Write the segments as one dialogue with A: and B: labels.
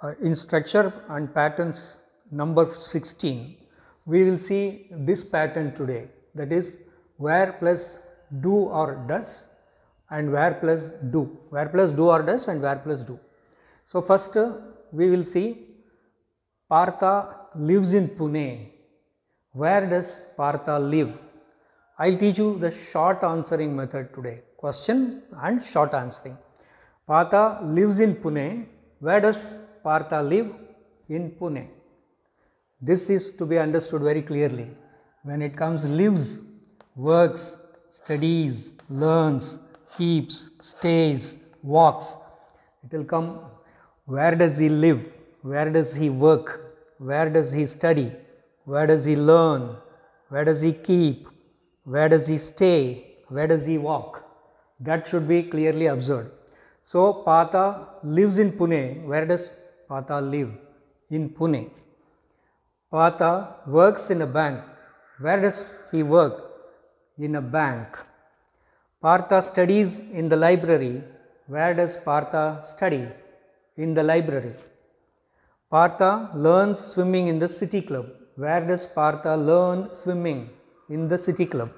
A: Uh, in structure and patterns number 16, we will see this pattern today that is where plus do or does and where plus do, where plus do or does and where plus do. So, first uh, we will see Partha lives in Pune. Where does Partha live? I will teach you the short answering method today, question and short answering. Partha lives in Pune. Where does Partha live in Pune. This is to be understood very clearly. When it comes lives, works, studies, learns, keeps, stays, walks, it will come where does he live, where does he work, where does he study, where does he learn, where does he keep, where does he stay, where does he walk. That should be clearly observed. So, Pata lives in Pune, where does Pata live in Pune. Pata works in a bank. Where does he work? In a bank. Partha studies in the library. Where does Partha study? In the library. Partha learns swimming in the city club. Where does Partha learn swimming? In the city club.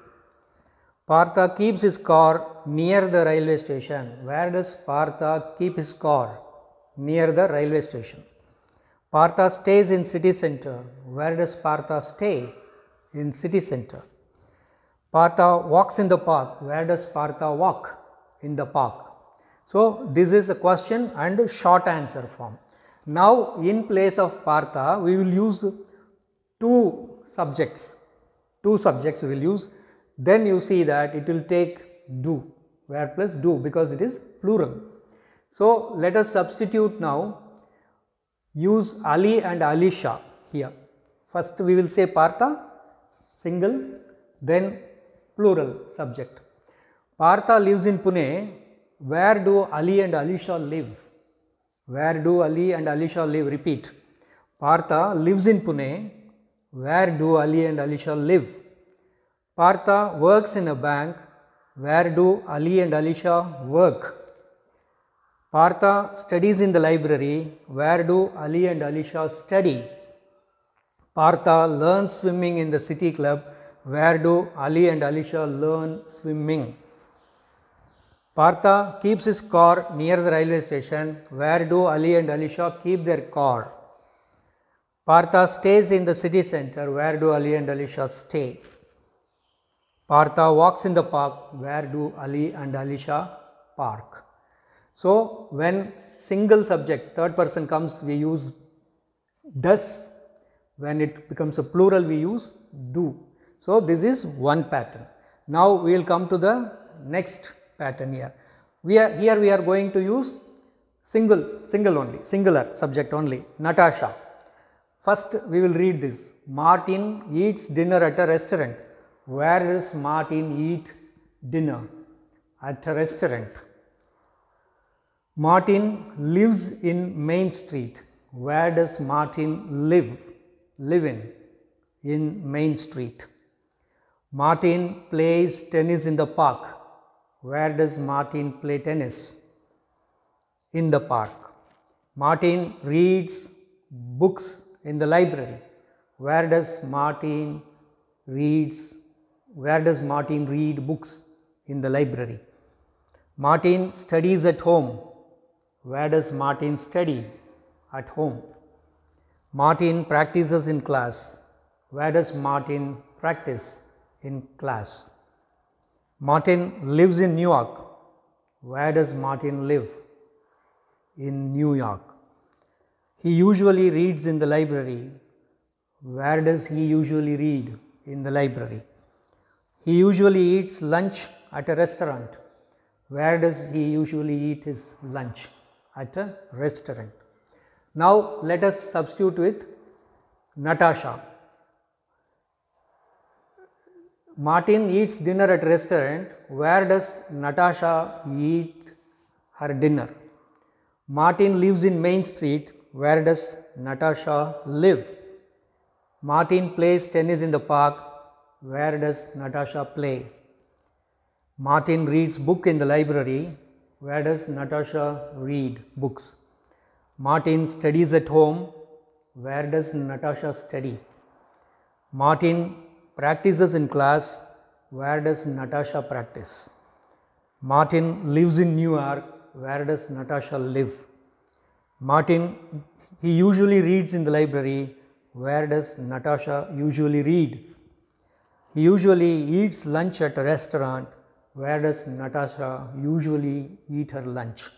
A: Partha keeps his car near the railway station. Where does Partha keep his car? near the railway station. Partha stays in city center. Where does Partha stay? In city center. Partha walks in the park. Where does Partha walk? In the park. So, this is a question and short answer form. Now, in place of Partha, we will use two subjects, two subjects we will use. Then you see that it will take do, where plus do because it is plural. So, let us substitute now use Ali and Alisha here. First we will say Partha single then plural subject. Partha lives in Pune, where do Ali and Alisha live? Where do Ali and Alisha live? Repeat. Partha lives in Pune, where do Ali and Alisha live? Partha works in a bank, where do Ali and Alisha work? Partha studies in the library. Where do Ali and Alisha study? Partha learns swimming in the city club. Where do Ali and Alisha learn swimming? Partha keeps his car near the railway station. Where do Ali and Alisha keep their car? Partha stays in the city center. Where do Ali and Alisha stay? Partha walks in the park. Where do Ali and Alisha park? So, when single subject third person comes we use does, when it becomes a plural we use do. So, this is one pattern. Now, we will come to the next pattern here. We are here we are going to use single, single only, singular subject only, Natasha. First we will read this, Martin eats dinner at a restaurant. Where does Martin eat dinner? At a restaurant. Martin lives in Main Street. Where does Martin live? Live in? In Main Street. Martin plays tennis in the park. Where does Martin play tennis? In the park. Martin reads books in the library. Where does Martin reads where does Martin read books in the library? Martin studies at home. Where does Martin study? At home. Martin practices in class. Where does Martin practice? In class. Martin lives in New York. Where does Martin live? In New York. He usually reads in the library. Where does he usually read? In the library. He usually eats lunch at a restaurant. Where does he usually eat his lunch? at a restaurant. Now, let us substitute with Natasha. Martin eats dinner at restaurant, where does Natasha eat her dinner? Martin lives in Main Street, where does Natasha live? Martin plays tennis in the park, where does Natasha play? Martin reads book in the library, where does Natasha read books? Martin studies at home. Where does Natasha study? Martin practices in class. Where does Natasha practice? Martin lives in New York. Where does Natasha live? Martin, he usually reads in the library. Where does Natasha usually read? He usually eats lunch at a restaurant where does Natasha usually eat her lunch?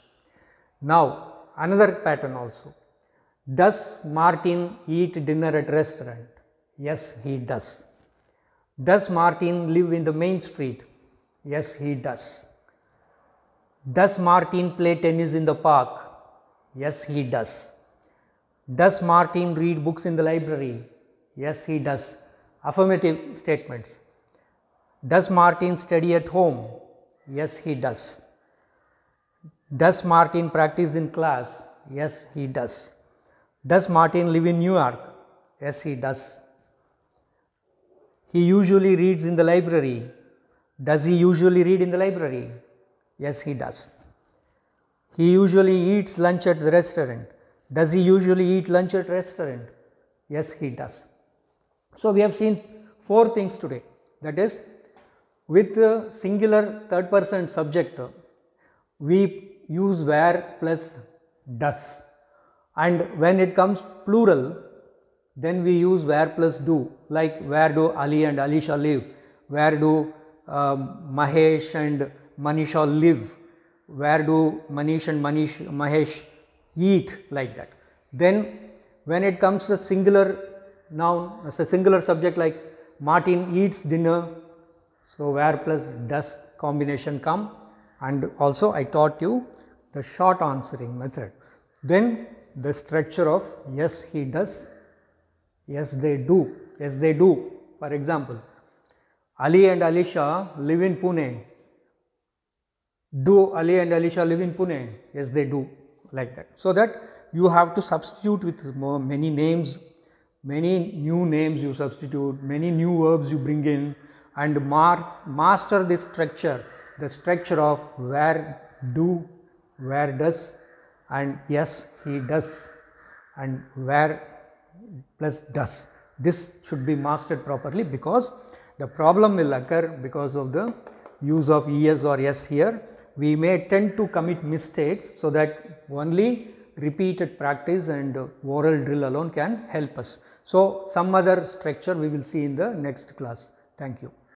A: Now, another pattern also. Does Martin eat dinner at restaurant? Yes, he does. Does Martin live in the main street? Yes, he does. Does Martin play tennis in the park? Yes, he does. Does Martin read books in the library? Yes, he does. Affirmative statements. Does Martin study at home? Yes, he does. Does Martin practice in class? Yes, he does. Does Martin live in New York? Yes, he does. He usually reads in the library. Does he usually read in the library? Yes, he does. He usually eats lunch at the restaurant. Does he usually eat lunch at restaurant? Yes, he does. So, we have seen four things today that is with singular third person subject, we use where plus does and when it comes plural, then we use where plus do like where do Ali and Alisha live, where do um, Mahesh and Manisha live, where do Manish and Manish, Mahesh eat like that. Then when it comes to singular noun as a singular subject like Martin eats dinner, so, where plus does combination come and also I taught you the short answering method. Then the structure of yes he does, yes they do, yes they do. For example, Ali and Alisha live in Pune. Do Ali and Alisha live in Pune? Yes they do like that. So, that you have to substitute with many names, many new names you substitute, many new verbs you bring in and master this structure, the structure of where do, where does and yes he does and where plus does. This should be mastered properly because the problem will occur because of the use of es or s here. We may tend to commit mistakes so that only repeated practice and oral drill alone can help us. So, some other structure we will see in the next class. Thank you.